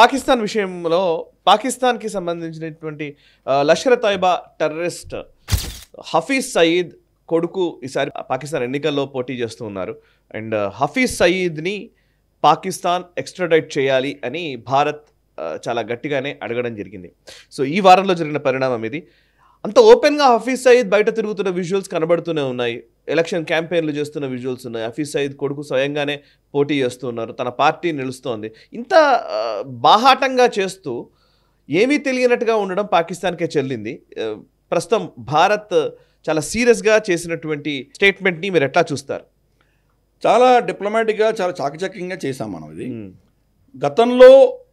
పాకిస్తాన్ విషయంలో పాకిస్తాన్కి సంబంధించినటువంటి లష్కర్ తోయిబా టెర్రరిస్ట్ హఫీజ్ సయీద్ కొడుకు ఈసారి పాకిస్తాన్ ఎన్నికల్లో పోటీ చేస్తూ ఉన్నారు అండ్ హఫీజ్ సయీద్ని పాకిస్తాన్ ఎక్స్ట్రాడైట్ చేయాలి అని భారత్ చాలా గట్టిగానే అడగడం జరిగింది సో ఈ వారంలో జరిగిన పరిణామం ఇది అంత ఓపెన్గా హఫీజ్ సయీద్ బయట తిరుగుతున్న విజువల్స్ కనబడుతూనే ఉన్నాయి ఎలక్షన్ క్యాంపెయిన్లు చేస్తున్న విజువల్స్ ఉన్నాయి హఫీజ్ సయీద్ కొడుకు స్వయంగానే పోటీ చేస్తున్నారు తన పార్టీ నిలుస్తోంది ఇంత బాహాటంగా చేస్తూ ఏమీ తెలియనట్టుగా ఉండడం పాకిస్తాన్కే చెల్లింది ప్రస్తుతం భారత్ చాలా సీరియస్గా చేసినటువంటి స్టేట్మెంట్ని మీరు ఎట్లా చూస్తారు చాలా డిప్లొమాటిక్గా చాలా చాకచక్యంగా చేశాం మనం ఇది గతంలో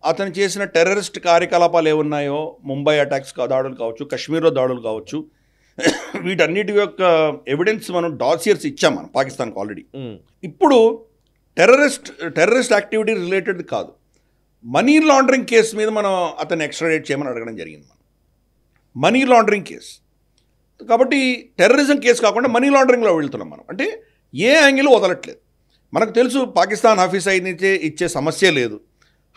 అతను చేసిన టెర్రరిస్ట్ కార్యకలాపాలు ఏమున్నాయో ముంబై అటాక్స్ దాడులు కావచ్చు కశ్మీర్లో దాడులు కావచ్చు వీటన్నిటి యొక్క ఎవిడెన్స్ మనం డాసియర్స్ ఇచ్చాం మనం పాకిస్తాన్కి ఆల్రెడీ ఇప్పుడు టెర్రరిస్ట్ టెర్రరిస్ట్ యాక్టివిటీ రిలేటెడ్ కాదు మనీ లాండరింగ్ కేసు మీద మనం అతను ఎక్స్ట్రాడేట్ చేయమని అడగడం జరిగింది మనం మనీ లాండరింగ్ కేసు కాబట్టి టెర్రరిజం కేసు కాకుండా మనీ లాండరింగ్లో వెళ్తున్నాం మనం అంటే ఏ యాంగిల్ వదలట్లేదు మనకు తెలుసు పాకిస్తాన్ ఆఫీస్ అయితే ఇచ్చే సమస్య లేదు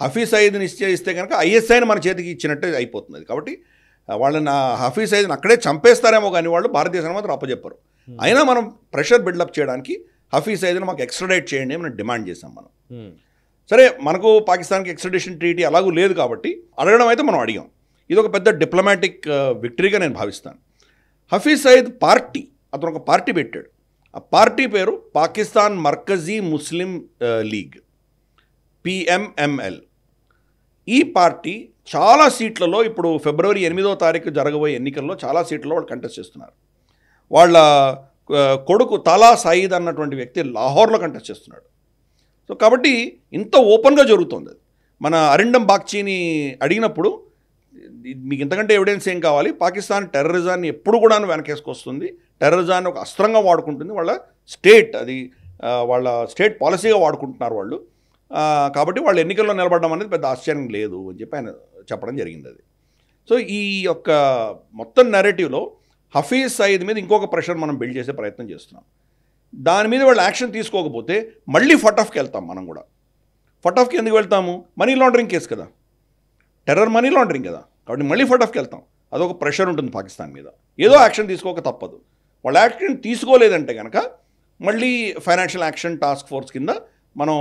హఫీజ్ సయీద్ని నిశ్చయిస్తే కనుక ఐఎస్ఐని మన చేతికి ఇచ్చినట్టే అయిపోతుంది కాబట్టి వాళ్ళని హఫీజ్ సయీద్ని అక్కడే చంపేస్తారేమో కానీ వాళ్ళు భారతదేశాన్ని మాత్రం అప్పచెప్పరు అయినా మనం ప్రెషర్ బిల్డప్ చేయడానికి హఫీజ్ సయీద్ని మాకు ఎక్స్ట్రడైట్ చేయండి మనం డిమాండ్ చేసాం మనం సరే మనకు పాకిస్తాన్కి ఎక్స్ట్రడేషన్ ట్రీటీ అలాగూ లేదు కాబట్టి అడగడం అయితే మనం అడిగాం ఇది ఒక పెద్ద డిప్లొమాటిక్ విక్టరీగా నేను భావిస్తాను హఫీజ్ సయీద్ పార్టీ అతను ఒక పార్టీ పెట్టాడు ఆ పార్టీ పేరు పాకిస్తాన్ మర్కజీ ముస్లిం లీగ్ పిఎంఎంఎల్ ఈ పార్టీ చాలా సీట్లలో ఇప్పుడు ఫిబ్రవరి ఎనిమిదో తారీఖు జరగబోయే ఎన్నికల్లో చాలా సీట్లలో వాళ్ళు కంటెస్ట్ చేస్తున్నారు వాళ్ళ కొడుకు తలా సయీద్ అన్నటువంటి వ్యక్తి లాహోర్లో కంటెస్ట్ చేస్తున్నాడు సో కాబట్టి ఇంత ఓపెన్గా జరుగుతుంది అది మన అరిండం బాక్చీని అడిగినప్పుడు మీకు ఇంతకంటే ఎవిడెన్స్ ఏం కావాలి పాకిస్తాన్ టెర్రరిజాన్ని ఎప్పుడు కూడా వెనకేసుకొస్తుంది టెర్రరిజాన్ని ఒక అస్త్రంగా వాడుకుంటుంది వాళ్ళ స్టేట్ అది వాళ్ళ స్టేట్ పాలసీగా వాడుకుంటున్నారు వాళ్ళు కాబట్టి వాళ్ళు ఎన్నికల్లో నిలబడడం అనేది పెద్ద ఆశ్చర్యం లేదు అని చెప్పి ఆయన చెప్పడం జరిగింది అది సో ఈ యొక్క మొత్తం నెరేటివ్లో హఫీజ్ సయీద్ మీద ఇంకొక ప్రెషర్ మనం బిల్డ్ చేసే ప్రయత్నం చేస్తున్నాం దాని మీద వాళ్ళు యాక్షన్ తీసుకోకపోతే మళ్ళీ ఫటాఫ్కి వెళ్తాం మనం కూడా ఫటాఫ్కి ఎందుకు వెళ్తాము మనీ లాండరింగ్ కేసు కదా టెర్రర్ మనీ లాండరింగ్ కదా కాబట్టి మళ్ళీ ఫటాఫ్కి వెళ్తాం అదొక ప్రెషర్ ఉంటుంది పాకిస్తాన్ మీద ఏదో యాక్షన్ తీసుకోక తప్పదు వాళ్ళు యాక్షన్ తీసుకోలేదంటే కనుక మళ్ళీ ఫైనాన్షియల్ యాక్షన్ టాస్క్ ఫోర్స్ కింద మనం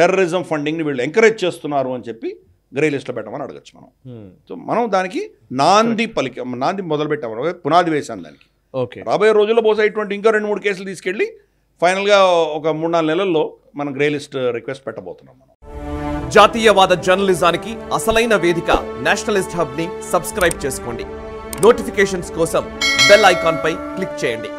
టెర్రరిజం ఫండింగ్ని వీళ్ళు ఎంకరేజ్ చేస్తున్నారు అని చెప్పి గ్రే లిస్ట్లో పెట్టమని అడగచ్చు మనం సో మనం దానికి నాంది పలికి నాంది మొదలుపెట్టాము పునాది వేశాను దానికి ఓకే రాబోయే రోజుల్లో బహుశా ఇటువంటి ఇంకా రెండు మూడు కేసులు తీసుకెళ్ళి ఫైనల్గా ఒక మూడు నాలుగు నెలల్లో మనం గ్రే లిస్ట్ రిక్వెస్ట్ పెట్టబోతున్నాం మనం జాతీయవాద జర్నలిజానికి అసలైన వేదిక నేషనలిస్ట్ హబ్ని సబ్స్క్రైబ్ చేసుకోండి నోటిఫికేషన్స్ కోసం బెల్ ఐకాన్పై క్లిక్ చేయండి